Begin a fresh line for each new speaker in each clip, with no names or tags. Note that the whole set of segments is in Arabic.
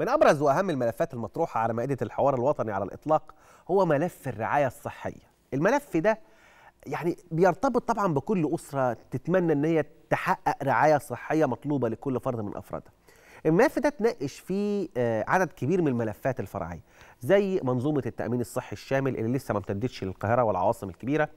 من أبرز وأهم الملفات المطروحة على مائدة الحوار الوطني على الإطلاق هو ملف الرعاية الصحية الملف ده يعني بيرتبط طبعا بكل أسرة تتمنى أن هي تحقق رعاية صحية مطلوبة لكل فرد من أفرادها الملف ده تناقش فيه آه، عدد كبير من الملفات الفرعيه زي منظومه التامين الصحي الشامل اللي لسه ما امتدتش للقاهره والعواصم الكبيره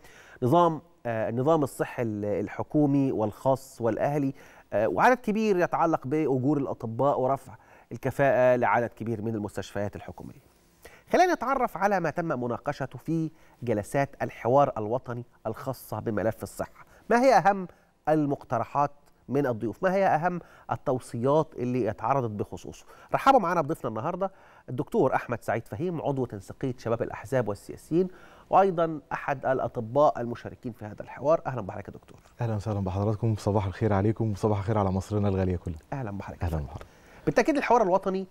نظام آه، النظام الصحي الحكومي والخاص والاهلي آه، وعدد كبير يتعلق باجور الاطباء ورفع الكفاءة لعدد كبير من المستشفيات الحكومية خلينا نتعرف على ما تم مناقشته في جلسات الحوار الوطني الخاصة بملف الصحة ما هي أهم المقترحات من الضيوف ما هي أهم التوصيات اللي اتعرضت بخصوصه رحبوا معنا بضيفنا النهاردة الدكتور أحمد سعيد فهيم عضو تنسيقية شباب الأحزاب والسياسيين وأيضا أحد الأطباء المشاركين في هذا الحوار أهلا بحضرتك يا دكتور
أهلا وسهلا بحضراتكم صباح الخير عليكم وصباح الخير على مصرنا الغالية كلها
أهلا بحضرتك أهلا بحضرتك بالتاكيد الحوار الوطني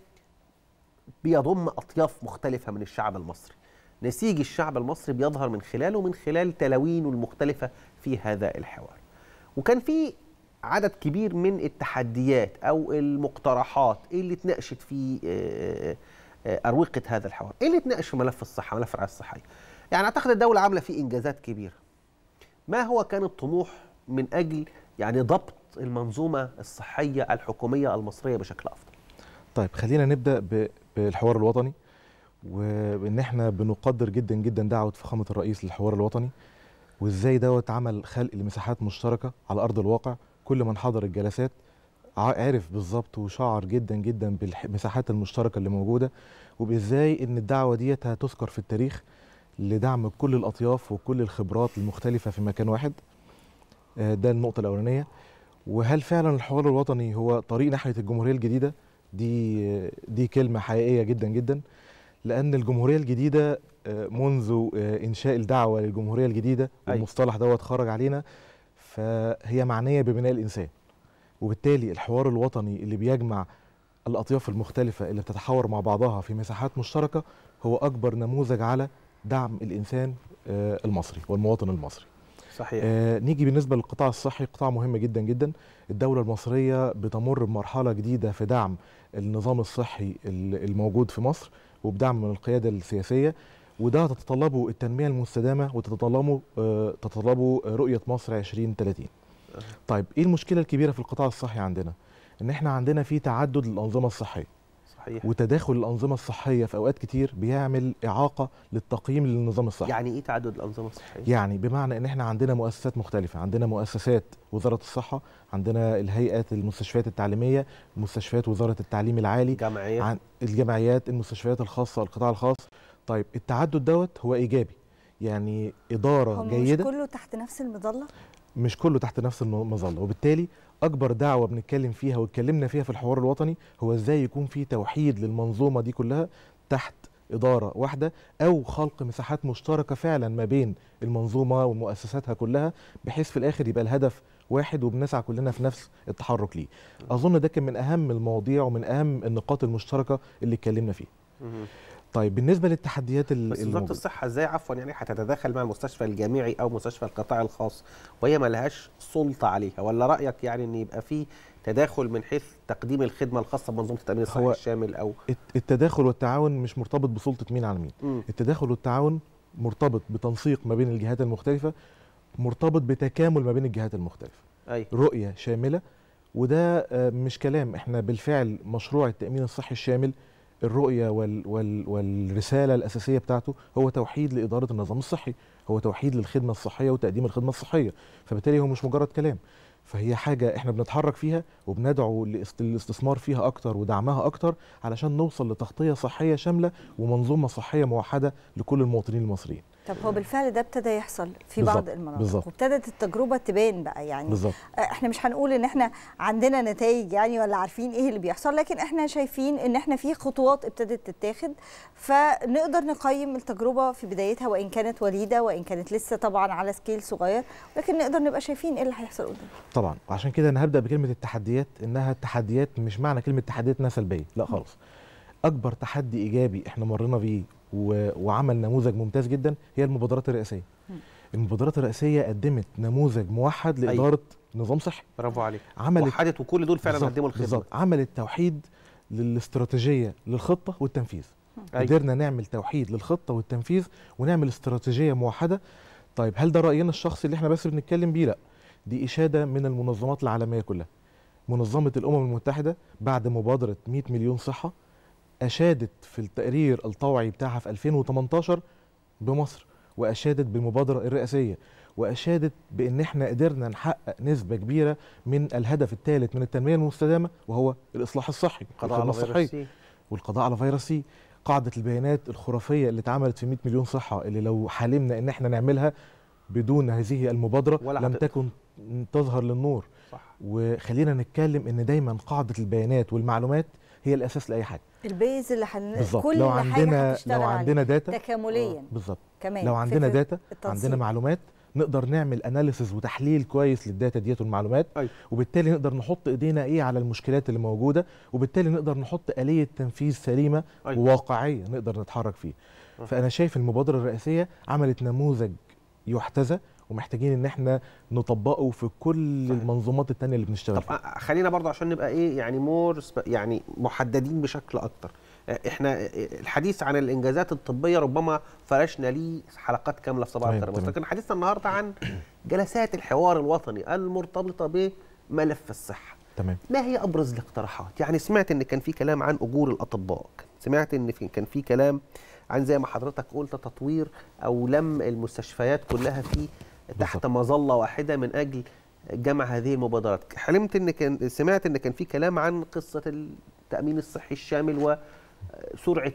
بيضم اطياف مختلفه من الشعب المصري نسيج الشعب المصري بيظهر من خلاله من خلال تلاوينه المختلفه في هذا الحوار وكان في عدد كبير من التحديات او المقترحات اللي اتناقشت في آه، آه، اروقه هذا الحوار ايه اللي اتناقش في ملف الصحه ملف الرعايه الصحيه يعني اعتقد الدوله عامله فيه انجازات كبيره ما هو كان الطموح من اجل يعني ضبط المنظومه الصحيه الحكوميه المصريه بشكل افضل. طيب خلينا
نبدا بالحوار الوطني وان احنا بنقدر جدا جدا دعوه فخامه الرئيس للحوار الوطني وازاي دوت عمل خلق لمساحات مشتركه على ارض الواقع كل من حضر الجلسات عارف بالظبط وشعر جدا جدا بالمساحات المشتركه اللي موجوده وبازاي ان الدعوه ديت هتذكر في التاريخ لدعم كل الاطياف وكل الخبرات المختلفه في مكان واحد آه، ده النقطه الاولانيه وهل فعلا الحوار الوطني هو طريق ناحيه الجمهوريه الجديده دي دي كلمه حقيقيه جدا جدا لان الجمهوريه الجديده آه، منذ آه، انشاء الدعوه للجمهوريه الجديده أيوة. المصطلح دوت خرج علينا فهي معنيه ببناء الانسان وبالتالي الحوار الوطني اللي بيجمع الاطياف المختلفه اللي بتتحاور مع بعضها في مساحات مشتركه هو اكبر نموذج على دعم الانسان آه، المصري والمواطن المصري صحيح آه نيجي بالنسبه للقطاع الصحي قطاع مهم جدا جدا الدوله المصريه بتمر بمرحله جديده في دعم النظام الصحي الموجود في مصر وبدعم من القياده السياسيه وده تتطلبه التنميه المستدامه وتتطلبه آه تتطلبه رؤيه مصر 2030 طيب ايه المشكله الكبيره في القطاع الصحي عندنا ان احنا عندنا في تعدد الانظمه الصحيه صحيح. وتداخل الانظمه الصحيه في اوقات كتير بيعمل اعاقه للتقييم للنظام الصحي
يعني ايه تعدد الانظمه الصحيه يعني
بمعنى ان احنا عندنا مؤسسات مختلفه عندنا مؤسسات وزاره الصحه عندنا الهيئات المستشفيات التعليميه مستشفيات وزاره التعليم العالي عن الجمعيات المستشفيات الخاصه القطاع الخاص طيب التعدد دوت هو ايجابي يعني اداره هو جيده مش كله
تحت نفس المظله
مش كله تحت نفس المظله وبالتالي اكبر دعوه بنتكلم فيها واتكلمنا فيها في الحوار الوطني هو ازاي يكون في توحيد للمنظومه دي كلها تحت اداره واحده او خلق مساحات مشتركه فعلا ما بين المنظومه ومؤسساتها كلها بحيث في الاخر يبقى الهدف واحد وبنسعى كلنا في نفس التحرك ليه. اظن ده كان من اهم المواضيع ومن اهم النقاط المشتركه اللي اتكلمنا فيها. طيب بالنسبه للتحديات اللي بس وزاره
الصحه ازاي عفوا يعني هتتداخل مع المستشفى الجامعي او مستشفى القطاع الخاص وهي ما لهاش سلطه عليها ولا رايك يعني ان يبقى في تداخل من حيث تقديم الخدمه الخاصه بمنظومه التامين الصحي الشامل او
التداخل والتعاون مش مرتبط بسلطه مين على مين م. التداخل والتعاون مرتبط بتنسيق ما بين الجهات المختلفه مرتبط بتكامل ما بين الجهات المختلفه أي. رؤيه شامله وده آه، مش كلام احنا بالفعل مشروع التامين الصحي الشامل الرؤية وال وال والرسالة الأساسية بتاعته هو توحيد لإدارة النظام الصحي هو توحيد للخدمة الصحية وتقديم الخدمة الصحية فبالتالي هو مش مجرد كلام فهي حاجة احنا بنتحرك فيها وبندعو للاستثمار فيها أكتر ودعمها أكتر علشان نوصل لتغطية صحية شاملة ومنظومة صحية موحدة لكل المواطنين المصريين
طب هو بالفعل ده ابتدى يحصل في بالزبط. بعض المناطق بالزبط. وابتدت التجربه تبان بقى يعني بالزبط. آه، احنا مش هنقول ان احنا عندنا نتائج يعني ولا عارفين ايه اللي بيحصل لكن احنا شايفين ان احنا في خطوات ابتدت تتاخد فنقدر نقيم التجربه في بدايتها وان كانت وليده وان كانت لسه طبعا على سكيل صغير لكن نقدر نبقى شايفين ايه اللي هيحصل قدام
طبعا وعشان كده انا هبدا بكلمه التحديات انها تحديات مش معنى كلمه تحديات انها سلبيه لا خالص اكبر تحدي ايجابي احنا مرينا بيه وعمل نموذج ممتاز جدا هي المبادرات الرئاسيه المبادرات الرئاسيه قدمت نموذج موحد أيوة. لاداره أيوة. نظام صحي برافو عليك عملت وحدت وكل دول فعلا قدموا الخدمه بالظبط عملت توحيد للاستراتيجيه للخطه والتنفيذ أيوة. قدرنا نعمل توحيد للخطه والتنفيذ ونعمل استراتيجيه موحده طيب هل ده راينا الشخصي اللي احنا بس بنتكلم بيه لا دي اشاده من المنظمات العالميه كلها منظمه الامم المتحده بعد مبادره 100 مليون صحه أشادت في التقرير الطوعي بتاعها في 2018 بمصر وأشادت بالمبادرة الرئاسية وأشادت بأن احنا قدرنا نحقق نسبة كبيرة من الهدف الثالث من التنمية المستدامة وهو الإصلاح الصحي القضاء على الصحي سي. والقضاء على فيروس سي قاعدة البيانات الخرافية اللي اتعملت في 100 مليون صحة اللي لو حلمنا أن احنا نعملها بدون هذه المبادرة ولا لم تكن تظهر للنور صح. وخلينا نتكلم أن دايما قاعدة البيانات والمعلومات هي الاساس لاي حاجه
البيز اللي حن... بالزبط. كل لو عندنا حاجة لو عندنا داتا تكامليا آه،
بالظبط كمان لو عندنا داتا التنصيب. عندنا معلومات نقدر نعمل اناليسز وتحليل كويس للداتا ديت والمعلومات أي. أيوة. وبالتالي نقدر نحط ايدينا ايه على المشكلات اللي موجوده وبالتالي نقدر نحط اليه تنفيذ سليمه أي. أيوة. وواقعيه نقدر نتحرك فيه أه. فانا شايف المبادره الرئاسيه عملت نموذج يحتذى ومحتاجين ان احنا نطبقه في كل صحيح. المنظومات الثانيه اللي بنشتغل طب
فيها. آه، آه، خلينا برضه عشان نبقى ايه يعني مور يعني محددين بشكل اكتر آه، احنا الحديث عن الانجازات الطبيه ربما فرشنا ليه حلقات كامله في صباح طيب، الخير لكن حديثنا النهارده عن جلسات الحوار الوطني المرتبطه بملف الصحه تمام ما هي ابرز الاقتراحات يعني سمعت ان كان في كلام عن اجور الاطباء سمعت ان في كان في كلام عن زي ما حضرتك قلت تطوير او لم المستشفيات كلها في تحت مظله واحده من اجل جمع هذه المبادرات حلمت ان كان سمعت ان كان في كلام عن قصه التامين الصحي الشامل وسرعه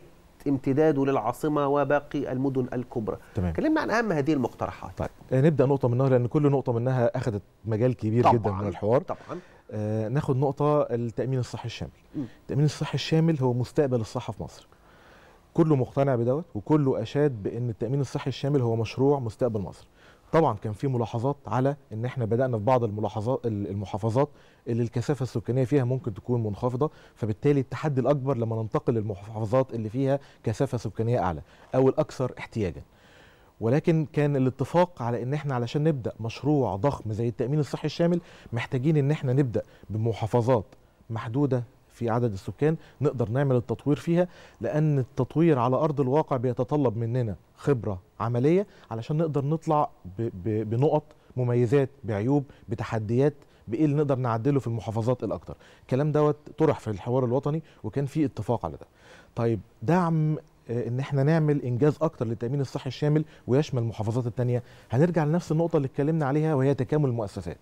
امتداده للعاصمه وباقي المدن الكبرى تمام. كلمنا عن اهم هذه المقترحات
طيب آه، نبدا نقطه منها لان كل نقطه منها اخذت مجال كبير طبعاً. جدا من الحوار طبعا آه ناخد نقطه التامين الصحي الشامل م. التامين الصحي الشامل هو مستقبل الصحه في مصر كله مقتنع بدوت وكله اشاد بان التامين الصحي الشامل هو مشروع مستقبل مصر طبعا كان في ملاحظات على ان احنا بدانا في بعض الملاحظات المحافظات اللي الكثافه السكانيه فيها ممكن تكون منخفضه فبالتالي التحدي الاكبر لما ننتقل للمحافظات اللي فيها كثافه سكانيه اعلى او الاكثر احتياجا ولكن كان الاتفاق على ان احنا علشان نبدا مشروع ضخم زي التامين الصحي الشامل محتاجين ان احنا نبدا بمحافظات محدوده في عدد السكان نقدر نعمل التطوير فيها لان التطوير على ارض الواقع بيتطلب مننا خبره عمليه علشان نقدر نطلع بنقط مميزات بعيوب بتحديات بايه اللي نقدر نعدله في المحافظات الاكثر الكلام دوت طرح في الحوار الوطني وكان في اتفاق على ده طيب دعم آه، ان احنا نعمل انجاز اكتر للتامين الصحي الشامل ويشمل المحافظات الثانيه هنرجع لنفس النقطه اللي اتكلمنا عليها وهي تكامل المؤسسات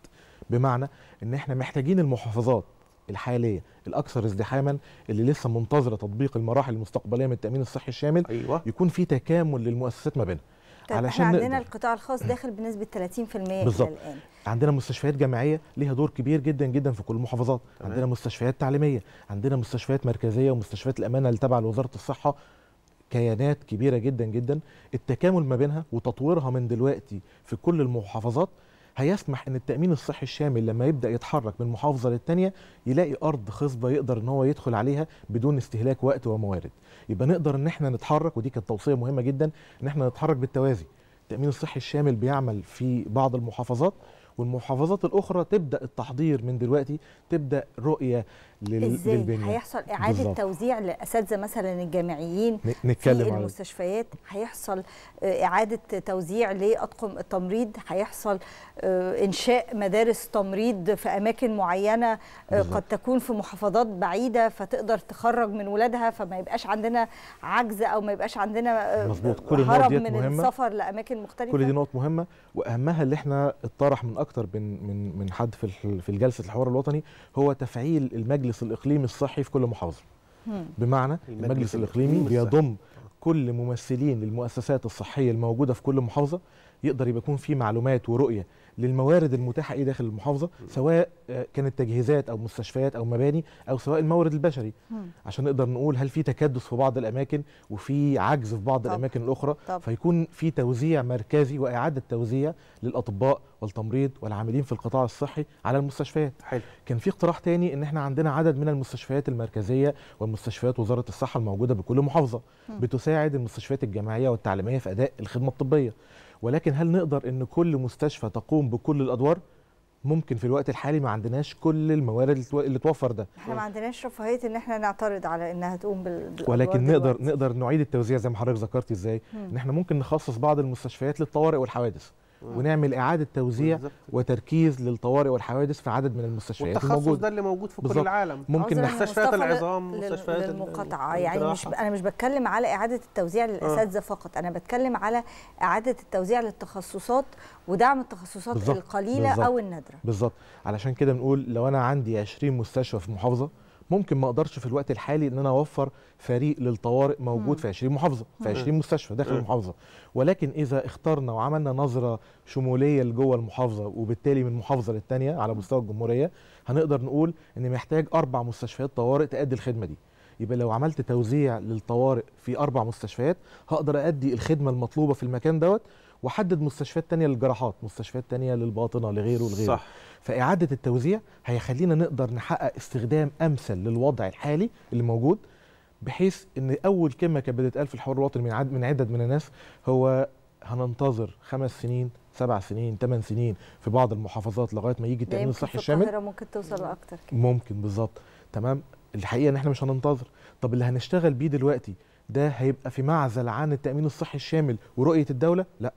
بمعنى ان احنا محتاجين المحافظات الحاليه الاكثر ازدحاما اللي لسه منتظره تطبيق المراحل المستقبليه من التامين الصحي الشامل أيوة. يكون في تكامل للمؤسسات ما بينها طيب علشان احنا عندنا
نقدر. القطاع الخاص داخل بنسبه 30% بالظبط
عندنا مستشفيات جامعيه ليها دور كبير جدا جدا في كل المحافظات تمام. عندنا مستشفيات تعليميه عندنا مستشفيات مركزيه ومستشفيات الامانه اللي تبع لوزاره الصحه كيانات كبيره جدا جدا التكامل ما بينها وتطويرها من دلوقتي في كل المحافظات هيسمح ان التامين الصحي الشامل لما يبدا يتحرك من محافظه للتانيه يلاقي ارض خصبه يقدر ان هو يدخل عليها بدون استهلاك وقت وموارد يبقى نقدر ان احنا نتحرك ودي كانت توصيه مهمه جدا ان احنا نتحرك بالتوازي التامين الصحي الشامل بيعمل في بعض المحافظات والمحافظات الاخرى تبدا التحضير من دلوقتي تبدا رؤيه لل... إزاي هيحصل اعاده بالزبط.
توزيع لاساتذه مثلا الجامعيين نتكلم في المستشفيات هيحصل آه، اعاده توزيع لاطقم التمريض هيحصل آه، انشاء مدارس تمريض في اماكن معينه آه، بالزبط. قد تكون في محافظات بعيده فتقدر تخرج من ولادها فما يبقاش عندنا عجز او ما يبقاش عندنا مظبوط كل هرب من مهمة. السفر لاماكن مختلفه كل دي نقط
مهمه واهمها اللي احنا اتطرح من اكتر من من من حد في في الجلسه الحوار الوطني هو تفعيل المجلس المجلس الاقليمي الصحي في كل محافظه بمعنى المجلس الاقليمي بيضم كل ممثلين للمؤسسات الصحيه الموجوده في كل محافظه يقدر يبقى يكون في معلومات ورؤيه للموارد المتاحه ايه داخل المحافظه سواء آه، كانت تجهيزات او مستشفيات او مباني او سواء المورد البشري عشان نقدر نقول هل في تكدس في بعض الاماكن وفي عجز في بعض طب. الاماكن الاخرى طب. فيكون في توزيع مركزي واعاده توزيع للاطباء والتمريض والعاملين في القطاع الصحي على المستشفيات حلو. كان في اقتراح تاني ان احنا عندنا عدد من المستشفيات المركزيه ومستشفيات وزاره الصحه الموجوده بكل محافظه م. بتساعد المستشفيات الجامعيه والتعليميه في اداء الخدمه الطبيه ولكن هل نقدر ان كل مستشفى تقوم بكل الادوار ممكن في الوقت الحالي ما عندناش كل الموارد اللي توفر ده احنا ما
عندناش رفاهيه ان احنا نعترض على انها تقوم بال ولكن نقدر دلوقتي.
نقدر نعيد التوزيع زي ما حضرتك ذكرت ازاي ان احنا ممكن نخصص بعض المستشفيات للطوارئ والحوادث ونعمل اعاده توزيع وتركيز للطوارئ والحوادث في عدد من
المستشفيات والتخصص ده اللي موجود في بالزبط. كل العالم ممكن مستشفيات العظام مستشفيات المقاطعه يعني مش انا
مش بتكلم على اعاده التوزيع آه. للاساتذه آه. فقط انا بتكلم على اعاده التوزيع للتخصصات ودعم التخصصات بالزبط. القليله بالزبط. او النادره
بالظبط علشان كده بنقول لو انا عندي 20 مستشفى في محافظه ممكن ما اقدرش في الوقت الحالي ان انا اوفر فريق للطوارئ موجود في 20 محافظه في 20 مستشفى داخل المحافظه ولكن اذا اخترنا وعملنا نظره شموليه لجوه المحافظه وبالتالي من محافظه للثانيه على مستوى الجمهوريه هنقدر نقول ان محتاج اربع مستشفيات طوارئ تأدي الخدمه دي يبقى لو عملت توزيع للطوارئ في اربع مستشفيات هقدر ادي الخدمه المطلوبه في المكان دوت وحدد مستشفيات تانية للجراحات مستشفيات تانية للباطنة لغيره لغيره صح. فإعادة التوزيع هيخلينا نقدر نحقق استخدام أمثل للوضع الحالي اللي موجود بحيث ان اول كلمه كانت بتتقال في الحوار الوطني من عد من عدد من الناس هو هننتظر خمس سنين سبع سنين ثمان سنين في بعض المحافظات لغايه ما يجي يعني التامين الصحي الشامل
ممكن توصل لاكتر
كده ممكن بالظبط تمام الحقيقه ان احنا مش هننتظر طب اللي هنشتغل بيه دلوقتي ده هيبقى في معزل عن التامين الصحي الشامل ورؤيه الدوله لا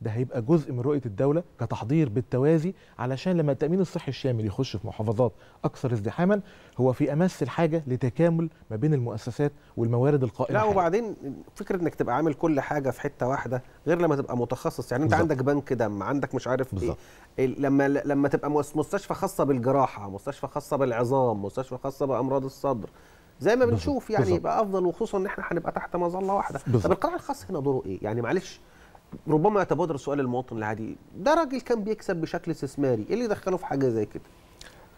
ده هيبقى جزء من رؤيه الدوله كتحضير بالتوازي علشان لما التامين الصحي الشامل يخش في محافظات اكثر ازدحاما هو في امس الحاجه لتكامل ما بين المؤسسات والموارد القائمه لا
وبعدين فكره انك تبقى عامل كل حاجه في حته واحده غير لما تبقى متخصص يعني انت بالزبط. عندك بنك دم عندك مش عارف بالزبط. ايه لما لما تبقى مستشفى خاصه بالجراحه مستشفى خاصه بالعظام مستشفى خاصه بامراض الصدر زي ما بنشوف يعني يبقى افضل وخصوصا ان احنا هنبقى تحت مظله واحده بالزبط. طب القطاع الخاص هنا دوره ايه يعني معلش ربما يتبادر السؤال المواطن العادي ده راجل كان بيكسب بشكل استثماري ايه اللي دخله في حاجه زي كده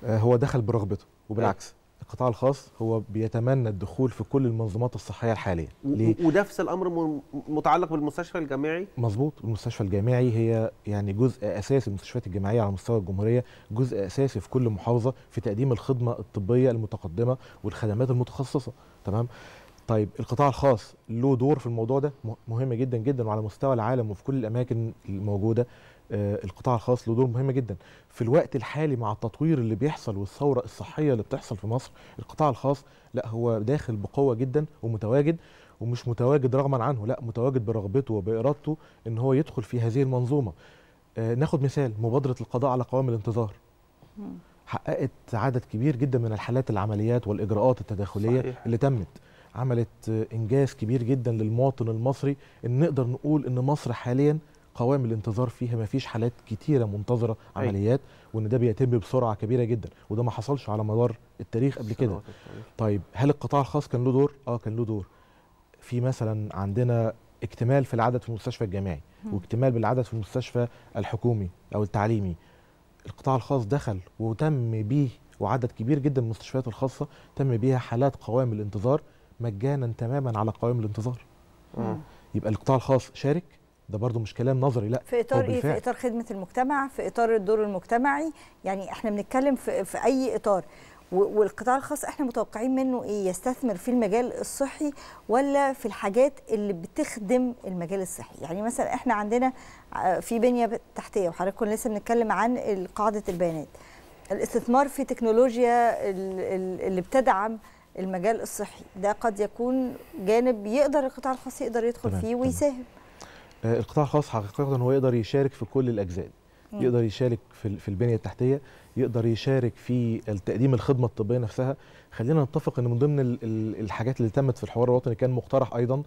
آه، هو دخل برغبته وبالعكس إيه؟ القطاع الخاص هو بيتمنى الدخول في كل المنظومات الصحيه الحاليه ليه؟
ونفس الامر متعلق بالمستشفى الجامعي
مظبوط المستشفى الجامعي هي يعني جزء اساسي المستشفيات الجامعيه على مستوى الجمهوريه جزء اساسي في كل محافظه في تقديم الخدمه الطبيه المتقدمه والخدمات المتخصصه تمام طيب القطاع الخاص له دور في الموضوع ده مهم جدا جدا وعلى مستوى العالم وفي كل الاماكن الموجوده آه، القطاع الخاص له دور مهم جدا في الوقت الحالي مع التطوير اللي بيحصل والثوره الصحيه اللي بتحصل في مصر القطاع الخاص لا هو داخل بقوه جدا ومتواجد ومش متواجد رغما عنه لا متواجد برغبته وبارادته ان هو يدخل في هذه المنظومه آه، ناخد مثال مبادره القضاء على قوام الانتظار حققت عدد كبير جدا من الحالات العمليات والاجراءات التداخليه صحيح. اللي تمت عملت انجاز كبير جدا للمواطن المصري ان نقدر نقول ان مصر حاليا قوام الانتظار فيها ما فيش حالات كتيره منتظره عمليات وان ده بيتم بسرعه كبيره جدا وده ما حصلش على مدار التاريخ قبل كده طيب هل القطاع الخاص كان له دور اه كان له دور في مثلا عندنا اكتمال في العدد في المستشفى الجامعي واكتمال بالعدد في المستشفى الحكومي او التعليمي القطاع الخاص دخل وتم بيه وعدد كبير جدا من المستشفيات الخاصه تم بيها حالات قوام الانتظار مجانا تماما على قوائم الانتظار مم. يبقى القطاع الخاص شارك ده برضو مش كلام نظري لا في اطار ايه في اطار
خدمه المجتمع في اطار الدور المجتمعي يعني احنا بنتكلم في, في اي اطار والقطاع الخاص احنا متوقعين منه ايه يستثمر في المجال الصحي ولا في الحاجات اللي بتخدم المجال الصحي يعني مثلا احنا عندنا آه، في بنيه تحتيه وحضراتكم لسه بنتكلم عن قاعده البيانات الاستثمار في تكنولوجيا اللي بتدعم المجال الصحي ده قد يكون جانب يقدر القطاع الخاص يقدر يدخل فيه ويساهم
آه، القطاع الخاص حقيقة هو يقدر يشارك في كل الأجزاء يقدر يشارك في, في البنية التحتية يقدر يشارك في تقديم الخدمة الطبية نفسها خلينا نتفق أن من ضمن الحاجات اللي تمت في الحوار الوطني كان مقترح أيضا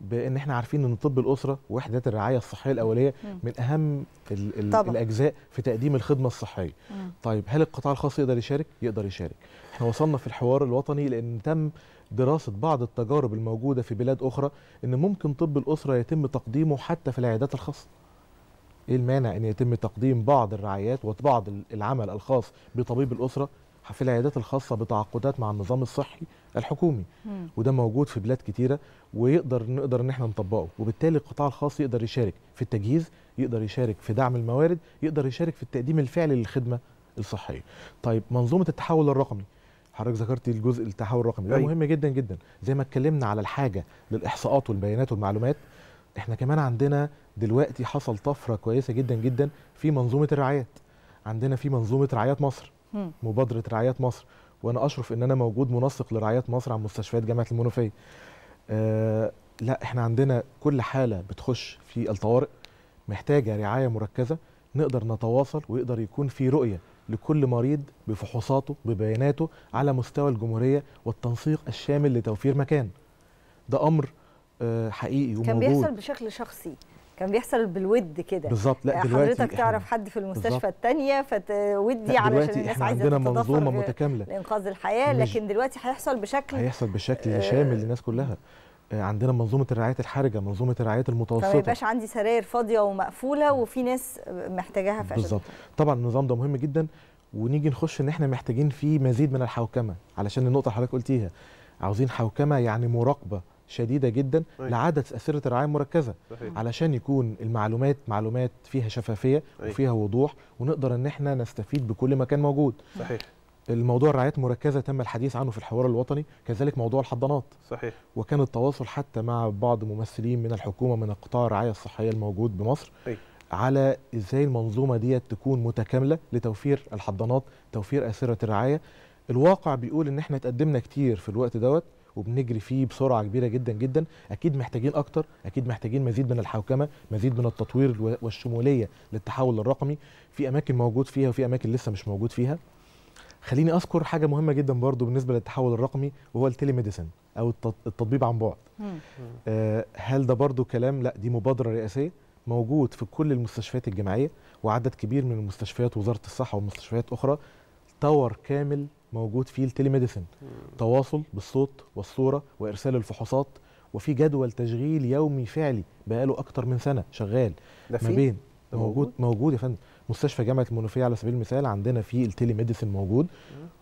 بان احنا عارفين ان طب الاسره وحدات الرعايه الصحيه الاوليه مم. من اهم الـ الـ طبعا. الاجزاء في تقديم الخدمه الصحيه مم. طيب هل القطاع الخاص يقدر يشارك يقدر يشارك احنا وصلنا في الحوار الوطني لان تم دراسه بعض التجارب الموجوده في بلاد اخرى ان ممكن طب الاسره يتم تقديمه حتى في العيادات الخاصه ايه المانع ان يتم تقديم بعض الرعايات وبعض العمل الخاص بطبيب الاسره في العيادات الخاصه بتعاقدات مع النظام الصحي الحكومي مم. وده موجود في بلاد كتيره ويقدر نقدر ان احنا نطبقه وبالتالي القطاع الخاص يقدر يشارك في التجهيز يقدر يشارك في دعم الموارد يقدر يشارك في التقديم الفعلي للخدمه الصحيه طيب منظومه التحول الرقمي حضرتك ذكرت الجزء التحول الرقمي ده أيوة. مهم جدا جدا زي ما اتكلمنا على الحاجه للاحصاءات والبيانات والمعلومات احنا كمان عندنا دلوقتي حصل طفره كويسه جدا جدا في منظومه الرعايات عندنا في منظومه رعايات مصر مبادره رعايات مصر وانا اشرف ان انا موجود منسق لرعايات مصر عن مستشفيات جامعه المنوفيه أه لا احنا عندنا كل حاله بتخش في الطوارئ محتاجه رعايه مركزه نقدر نتواصل ويقدر يكون في رؤيه لكل مريض بفحوصاته ببياناته على مستوى الجمهوريه والتنسيق الشامل لتوفير مكان ده امر آه، حقيقي وموجود كان بيحصل
بشكل شخصي كان بيحصل بالود كده بالظبط لا آه، دلوقتي حضرتك تعرف حد في المستشفى الثانيه فودي آه، علشان الناس عايزه عندنا منظومه متكامله لانقاذ الحياه لكن دلوقتي هيحصل بشكل هيحصل
بشكل آه شامل للناس كلها آه، عندنا منظومه الرعايه الحرجه منظومه الرعايه المتوسطه فما يبقاش
عندي سراير فاضيه ومقفوله وفي ناس محتاجاها في بالظبط
طبعا النظام ده مهم جدا ونيجي نخش ان احنا محتاجين فيه مزيد من الحوكمه علشان النقطه اللي حضرتك قلتيها عاوزين حوكمه يعني مراقبه شديده جدا أيه. لعدد اسره الرعايه المركزه صحيح. علشان يكون المعلومات معلومات فيها شفافيه أيه. وفيها وضوح ونقدر ان احنا نستفيد بكل ما كان موجود صحيح الموضوع الرعايات المركزه تم الحديث عنه في الحوار الوطني كذلك موضوع الحضانات صحيح وكان التواصل حتى مع بعض ممثلين من الحكومه من قطاع الرعايه الصحيه الموجود بمصر أيه. على ازاي المنظومه ديت تكون متكامله لتوفير الحضانات توفير اسره الرعايه الواقع بيقول ان احنا اتقدمنا كتير في الوقت دوت وبنجري فيه بسرعه كبيره جدا جدا اكيد محتاجين اكتر اكيد محتاجين مزيد من الحوكمه مزيد من التطوير والشموليه للتحول الرقمي في اماكن موجود فيها وفي اماكن لسه مش موجود فيها خليني اذكر حاجه مهمه جدا برضو بالنسبه للتحول الرقمي وهو ميديسن او التطبيب عن بعد آه هل ده برضو كلام لا دي مبادره رئاسيه موجود في كل المستشفيات الجامعيه وعدد كبير من المستشفيات وزاره الصحه ومستشفيات اخرى طور كامل موجود فيه التلي ميديسن تواصل بالصوت والصوره وارسال الفحوصات وفي جدول تشغيل يومي فعلي بقاله اكتر من سنه شغال ما بين ده موجود موجود يا فندم مستشفى جامعه المنوفيه على سبيل المثال عندنا في ميديسن موجود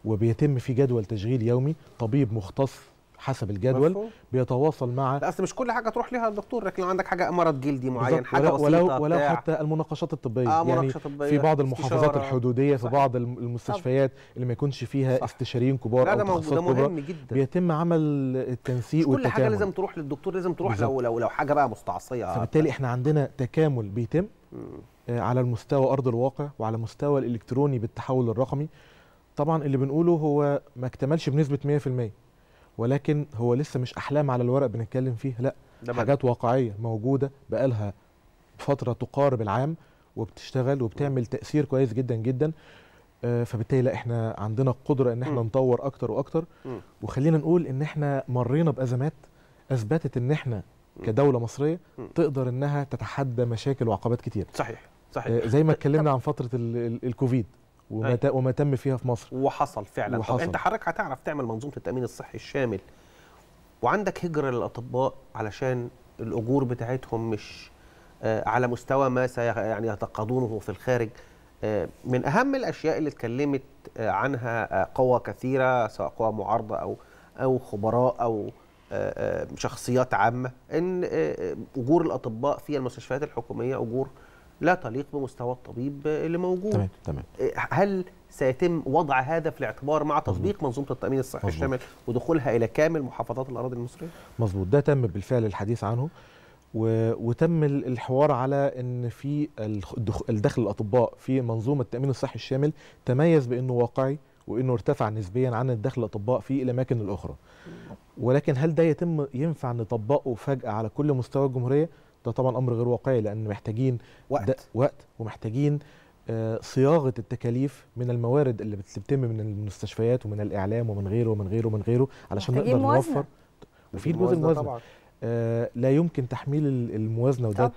وبيتم في جدول تشغيل يومي طبيب مختص حسب الجدول مفهوم. بيتواصل مع
اصل مش كل حاجه تروح ليها الدكتور لكن لو عندك حاجه مرض جلدي معين حاجه ولو ولو, ولو حتى
المناقشات الطبيه آه يعني طبية. في بعض المحافظات الحدوديه في بعض المستشفيات اللي ما يكونش فيها صح. استشاريين كبار لا او تخصصات كبار جدا. بيتم عمل التنسيق والتكامل كل حاجه لازم
تروح للدكتور لازم تروح بالزبط. لو لو لو حاجه بقى مستعصيه فبالتالي
احنا عندنا تكامل بيتم م. آه، على المستوى ارض الواقع وعلى مستوى الالكتروني بالتحول الرقمي طبعا اللي بنقوله هو ما اكتملش بنسبه 100% ولكن هو لسه مش احلام على الورق بنتكلم فيها لا ده حاجات واقعيه موجوده بقالها فتره تقارب العام وبتشتغل وبتعمل تاثير كويس جدا جدا آه، فبالتالي لا احنا عندنا القدره ان احنا م. نطور اكتر واكتر م. وخلينا نقول ان احنا مرينا بازمات اثبتت ان احنا كدوله مصريه م. تقدر انها تتحدى مشاكل وعقبات كتير
صحيح صحيح آه، زي
ما اتكلمنا عن فتره الكوفيد وما, أيه. وما تم فيها في مصر
وحصل فعلا وحصل. طب انت حضرتك هتعرف تعمل منظومه التامين الصحي الشامل وعندك هجره للاطباء علشان الاجور بتاعتهم مش آه، على مستوى ما يعني يتقاضونه في الخارج آه، من اهم الاشياء اللي اتكلمت آه، عنها قوى كثيره سواء قوى معارضه او او خبراء او شخصيات عامه ان اجور الاطباء في المستشفيات الحكوميه اجور لا تليق بمستوى الطبيب اللي موجود تمام تمام إيه، هل سيتم وضع هذا في الاعتبار مع تطبيق منظومه التامين الصحي الشامل ودخولها الى كامل محافظات الاراضي المصريه
مظبوط ده تم بالفعل الحديث عنه و... وتم الحوار على ان في الدخل الاطباء في منظومه التامين الصحي الشامل تميز بانه واقعي وانه ارتفع نسبيا عن الدخل الاطباء في الاماكن الاخرى ولكن هل ده يتم ينفع نطبقه فجاه على كل مستوى الجمهوريه ده طبعا امر غير واقعي لان محتاجين وقت وقت ومحتاجين آه، صياغه التكاليف من الموارد اللي بتتم من المستشفيات ومن الاعلام ومن غيره ومن غيره ومن غيره علشان نقدر موازنة. نوفر وفي الجزء الموازنه آه لا يمكن تحميل الموازنه وده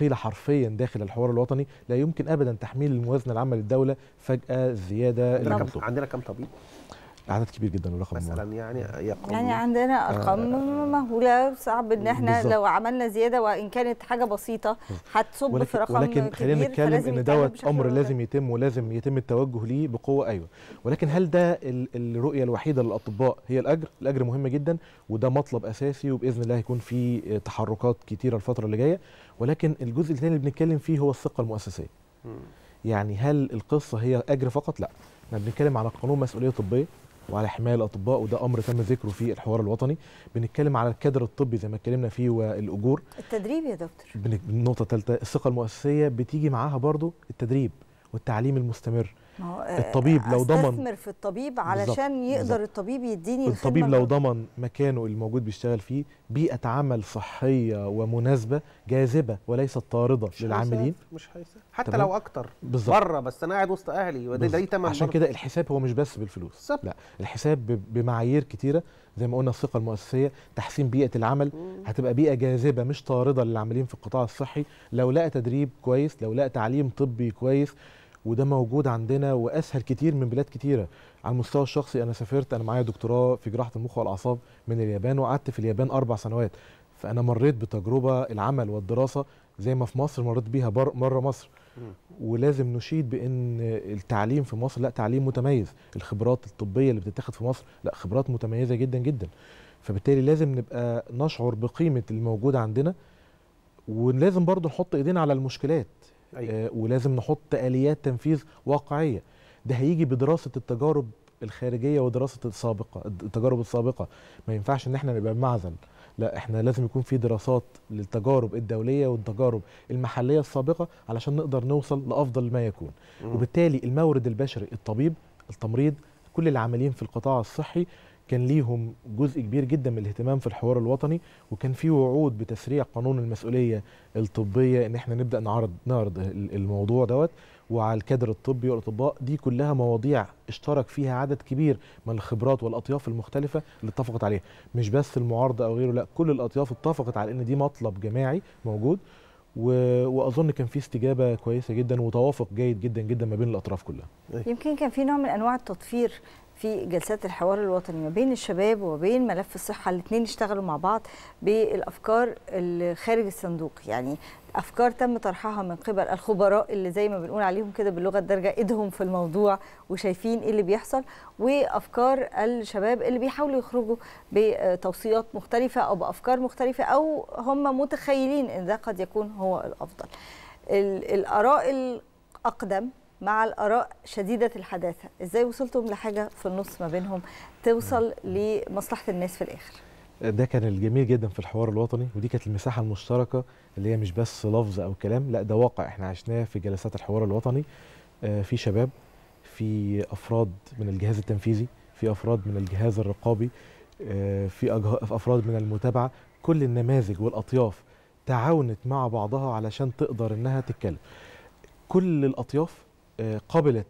قيل حرفيا داخل الحوار الوطني لا يمكن ابدا تحميل الموازنه العامه للدوله فجاه زياده عندنا كم
طبيب عدد كبير جدا ورقم يعني. مثلا يعني يقوم يعني عندنا ارقام
آه مهوله صعب ان احنا بالزبط. لو عملنا زياده وان كانت حاجه بسيطه هتصب في رقم ولكن خلينا نتكلم ان دوت امر
لازم يتم ولازم يتم التوجه ليه بقوه ايوه ولكن هل ده الرؤيه الوحيده للاطباء هي الاجر؟ الاجر مهم جدا وده مطلب اساسي وباذن الله هيكون في تحركات كتيره الفتره اللي جايه ولكن الجزء الثاني اللي بنتكلم فيه هو الثقه المؤسسيه. يعني هل القصه هي اجر فقط؟ لا. احنا بنتكلم على قانون مسؤوليه طبيه وعلى حمايه الاطباء وده امر تم ذكره في الحوار الوطني بنتكلم على الكادر الطبي زي ما اتكلمنا فيه والاجور
التدريب يا دكتور
بالنقطه الثالثه الثقه المؤسسيه بتيجي معاها برضو التدريب والتعليم المستمر آه، الطبيب لو ضمن استثمر
في الطبيب علشان بالزبط. يقدر بالزبط. الطبيب يديني الطبيب لو
ضمن مكانه الموجود بيشتغل فيه بيئه عمل صحيه ومناسبه جاذبه وليست طارده مش للعاملين
مش هيسافر حتى لو اكتر بره بس انا قاعد وسط اهلي وده ده تمام عشان كده
الحساب هو مش بس بالفلوس بالزبط. لا الحساب بمعايير كتيره زي ما قلنا الثقه المؤسسيه تحسين بيئه العمل مم. هتبقى بيئه جاذبه مش طارده للعاملين في القطاع الصحي لو لقى تدريب كويس لو لقى تعليم طبي كويس وده موجود عندنا واسهل كتير من بلاد كتيره على المستوى الشخصي انا سافرت انا معايا دكتوراه في جراحه المخ والاعصاب من اليابان وقعدت في اليابان اربع سنوات فانا مريت بتجربه العمل والدراسه زي ما في مصر مريت بيها مره مصر ولازم نشيد بان التعليم في مصر لا تعليم متميز الخبرات الطبيه اللي بتتاخد في مصر لا خبرات متميزه جدا جدا فبالتالي لازم نبقى نشعر بقيمه الموجود عندنا ولازم برضو نحط ايدينا على المشكلات أيوة. آه، ولازم نحط اليات تنفيذ واقعيه ده هيجي بدراسه التجارب الخارجيه ودراسه السابقه التجارب السابقه ما ينفعش ان احنا نبقى بمعزل لا احنا لازم يكون في دراسات للتجارب الدوليه والتجارب المحليه السابقه علشان نقدر نوصل لافضل ما يكون م. وبالتالي المورد البشري الطبيب التمريض كل العاملين في القطاع الصحي كان ليهم جزء كبير جدا من الاهتمام في الحوار الوطني وكان في وعود بتسريع قانون المسؤوليه الطبيه ان احنا نبدا نعرض نعرض الموضوع دوت وعلى الكادر الطبي والاطباء دي كلها مواضيع اشترك فيها عدد كبير من الخبرات والاطياف المختلفه اللي اتفقت عليها مش بس المعارضه او غيره لا كل الاطياف اتفقت على ان دي مطلب جماعي موجود و... واظن كان في استجابه كويسه جدا وتوافق جيد جدا جدا ما بين الاطراف كلها
يمكن كان في نوع من انواع التطفير في جلسات الحوار الوطني ما بين الشباب وما بين ملف الصحه الاثنين اشتغلوا مع بعض بالافكار اللي خارج الصندوق يعني افكار تم طرحها من قبل الخبراء اللي زي ما بنقول عليهم كده باللغه الدارجه ايدهم في الموضوع وشايفين ايه اللي بيحصل وافكار الشباب اللي بيحاولوا يخرجوا بتوصيات مختلفه او بافكار مختلفه او هم متخيلين ان ده قد يكون هو الافضل الاراء الاقدم مع الآراء شديدة الحداثة إزاي وصلتم لحاجة في النص ما بينهم توصل لمصلحة الناس في الآخر
ده كان الجميل جدا في الحوار الوطني ودي كانت المساحة المشتركة اللي هي مش بس لفظ أو كلام لا ده واقع احنا عشناه في جلسات الحوار الوطني آه، في شباب في أفراد من الجهاز التنفيذي في أفراد من الجهاز الرقابي آه، في أفراد من المتابعة كل النماذج والأطياف تعاونت مع بعضها علشان تقدر إنها تتكلم كل الأطياف آه، قبلت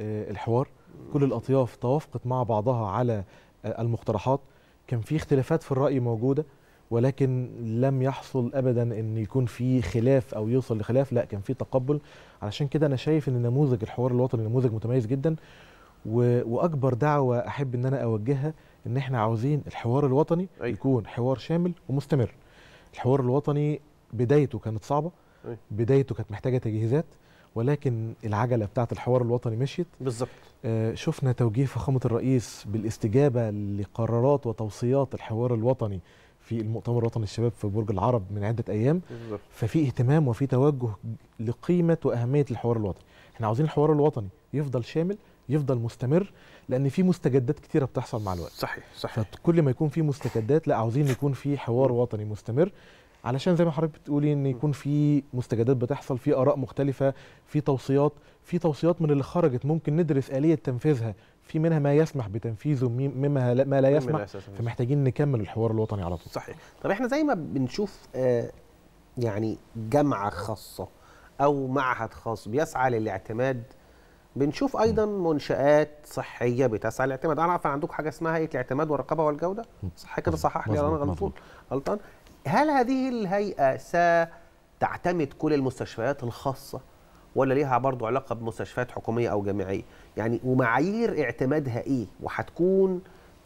آه، الحوار كل الاطياف توافقت مع بعضها على آه، المقترحات كان في اختلافات في الراي موجوده ولكن لم يحصل ابدا ان يكون في خلاف او يوصل لخلاف لا كان في تقبل علشان كده انا شايف ان نموذج الحوار الوطني نموذج متميز جدا واكبر دعوه احب ان انا اوجهها ان احنا عاوزين الحوار الوطني يكون حوار شامل ومستمر الحوار الوطني بدايته كانت صعبه بدايته كانت محتاجه تجهيزات ولكن العجله بتاعه الحوار الوطني مشيت بالظبط آه، شفنا توجيه فخامه الرئيس بالاستجابه لقرارات وتوصيات الحوار الوطني في المؤتمر الوطني للشباب في برج العرب من عده ايام بالزبط. ففي اهتمام وفي توجه لقيمه واهميه الحوار الوطني احنا عاوزين الحوار الوطني يفضل شامل يفضل مستمر لان في مستجدات كتيره بتحصل مع الوقت صحيح صحيح فكل ما يكون في مستجدات لا عاوزين يكون في حوار وطني مستمر علشان زي ما حضرتك بتقولي ان يكون في مستجدات بتحصل في اراء مختلفه في توصيات في توصيات من اللي خرجت ممكن ندرس اليه تنفيذها في منها
ما يسمح بتنفيذه مما لا ما لا يسمح فمحتاجين
نكمل الحوار الوطني
على طول صحيح طب احنا زي ما بنشوف آه، يعني جامعه خاصه او معهد خاص بيسعى للاعتماد بنشوف ايضا منشات صحيه بتسعى للاعتماد انا عارف عندكم حاجه اسمها هيئه الاعتماد والرقابه والجوده صح كده صحح لي انا غلطان غلطان هل هذه الهيئه ستعتمد كل المستشفيات الخاصه ولا ليها برضو علاقه بمستشفيات حكوميه او جامعيه يعني ومعايير اعتمادها ايه وهتكون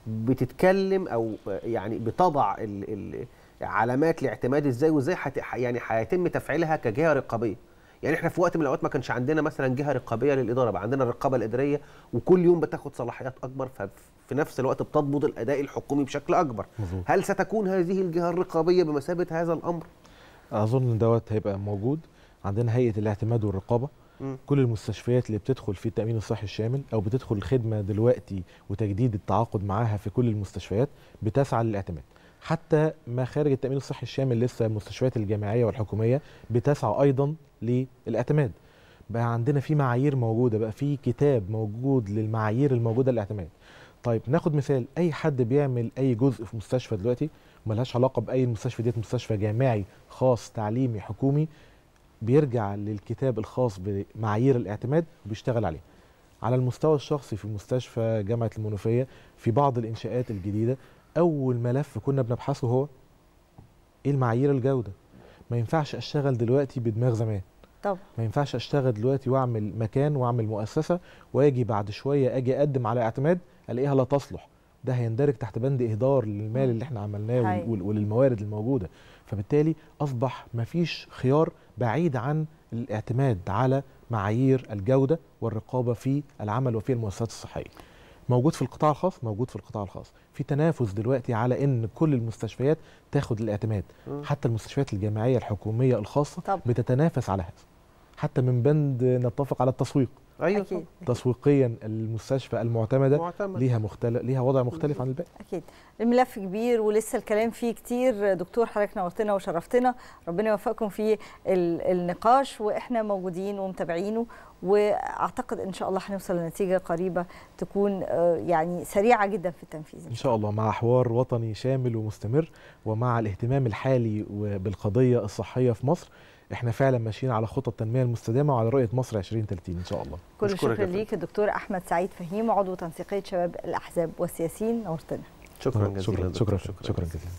بتتكلم او يعني بتضع ال ال علامات الاعتماد ازاي وازاي يعني هيتم تفعيلها كجهه رقابيه يعني احنا في وقت من الاوقات ما كانش عندنا مثلا جهه رقابيه للاداره بقى عندنا الرقابه الاداريه وكل يوم بتاخد صلاحيات اكبر ففي نفس الوقت بتضبط الاداء الحكومي بشكل اكبر مزبوط. هل ستكون هذه الجهه الرقابيه بمثابه هذا الامر
اظن ان دوت هيبقى موجود عندنا هيئه الاعتماد والرقابه كل المستشفيات اللي بتدخل في التامين الصحي الشامل او بتدخل الخدمه دلوقتي وتجديد التعاقد معاها في كل المستشفيات بتسعى للاعتماد حتى ما خارج التامين الصحي الشامل لسه المستشفيات الجامعيه والحكوميه بتسعى ايضا للاعتماد بقى عندنا في معايير موجوده بقى في كتاب موجود للمعايير الموجوده للاعتماد طيب ناخد مثال اي حد بيعمل اي جزء في مستشفى دلوقتي ملهاش علاقه باي مستشفى ديت مستشفى جامعي خاص تعليمي حكومي بيرجع للكتاب الخاص بمعايير الاعتماد وبيشتغل عليه على المستوى الشخصي في مستشفى جامعه المنوفيه في بعض الانشاءات الجديده اول ملف كنا بنبحثه هو ايه المعايير الجوده ما ينفعش اشتغل دلوقتي بدماغ زمان طب ما ينفعش اشتغل دلوقتي واعمل مكان واعمل مؤسسه واجي بعد شويه اجي اقدم على اعتماد الاقيها لا تصلح ده هيندرج تحت بند اهدار للمال اللي احنا عملناه وللموارد الموجوده فبالتالي اصبح مفيش خيار بعيد عن الاعتماد على معايير الجوده والرقابه في العمل وفي المؤسسات الصحيه موجود في القطاع الخاص موجود في القطاع الخاص في تنافس دلوقتي على ان كل المستشفيات تاخد الاعتماد م. حتى المستشفيات الجامعيه الحكوميه الخاصه طب. بتتنافس على هذا حتى من بند نتفق على التسويق ايوه أكيد. تسويقيا المستشفى المعتمده معتمد. ليها مختلف ليها وضع مختلف عن الباقي
اكيد الملف كبير ولسه الكلام فيه كتير دكتور حضرتك نورتنا وشرفتنا ربنا يوفقكم في النقاش واحنا موجودين ومتابعينه واعتقد ان شاء الله هنوصل لنتيجه قريبه تكون آه، يعني سريعه جدا في التنفيذ
ان شاء الله مع حوار وطني شامل ومستمر ومع الاهتمام الحالي بالقضيه الصحيه في مصر احنا فعلا ماشيين على خطى التنميه المستدامه وعلى رؤيه مصر 2030 ان شاء الله كل شكر
ليك الدكتور احمد سعيد فهيم عضو تنسيقيه شباب الاحزاب والسياسيين نورتنا
شكرا جزيلا شكرا شكرا, شكرا, شكرا, شكرا جزيلا